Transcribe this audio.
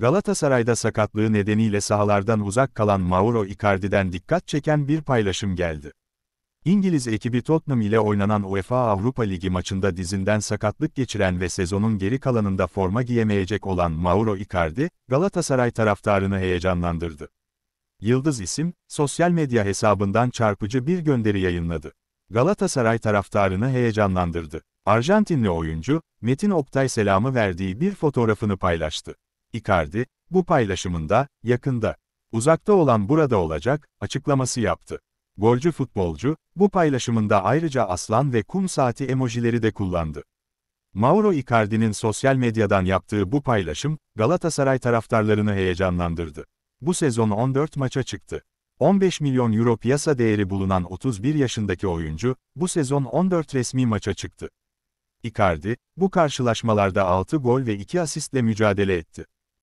Galatasaray'da sakatlığı nedeniyle sahalardan uzak kalan Mauro Icardi'den dikkat çeken bir paylaşım geldi. İngiliz ekibi Tottenham ile oynanan UEFA Avrupa Ligi maçında dizinden sakatlık geçiren ve sezonun geri kalanında forma giyemeyecek olan Mauro Icardi, Galatasaray taraftarını heyecanlandırdı. Yıldız isim, sosyal medya hesabından çarpıcı bir gönderi yayınladı. Galatasaray taraftarını heyecanlandırdı. Arjantinli oyuncu, Metin Oktay selamı verdiği bir fotoğrafını paylaştı. Icardi, bu paylaşımında, yakında, uzakta olan burada olacak, açıklaması yaptı. Golcü futbolcu, bu paylaşımında ayrıca aslan ve kum saati emojileri de kullandı. Mauro Icardi'nin sosyal medyadan yaptığı bu paylaşım, Galatasaray taraftarlarını heyecanlandırdı. Bu sezon 14 maça çıktı. 15 milyon euro piyasa değeri bulunan 31 yaşındaki oyuncu, bu sezon 14 resmi maça çıktı. Icardi, bu karşılaşmalarda 6 gol ve 2 asistle mücadele etti.